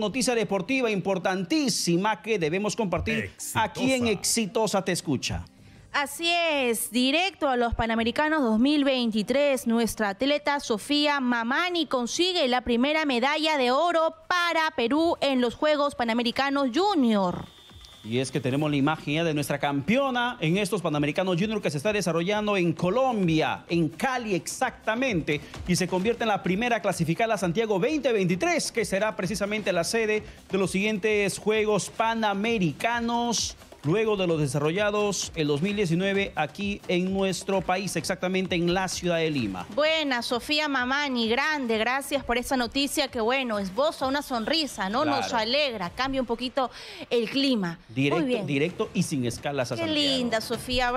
noticia deportiva importantísima que debemos compartir a aquí en Exitosa Te Escucha. Así es, directo a los Panamericanos 2023, nuestra atleta Sofía Mamani consigue la primera medalla de oro para Perú en los Juegos Panamericanos Junior. Y es que tenemos la imagen de nuestra campeona en estos Panamericanos Junior que se está desarrollando en Colombia, en Cali exactamente, y se convierte en la primera clasificada a Santiago 2023, que será precisamente la sede de los siguientes Juegos Panamericanos luego de los desarrollados el 2019 aquí en nuestro país, exactamente en la ciudad de Lima. Buena, Sofía Mamani, grande, gracias por esa noticia que bueno, esboza una sonrisa, ¿no? Nos alegra, cambia un poquito el clima. Directo, Muy bien. directo y sin escalas a Qué linda, Sofía, bravo.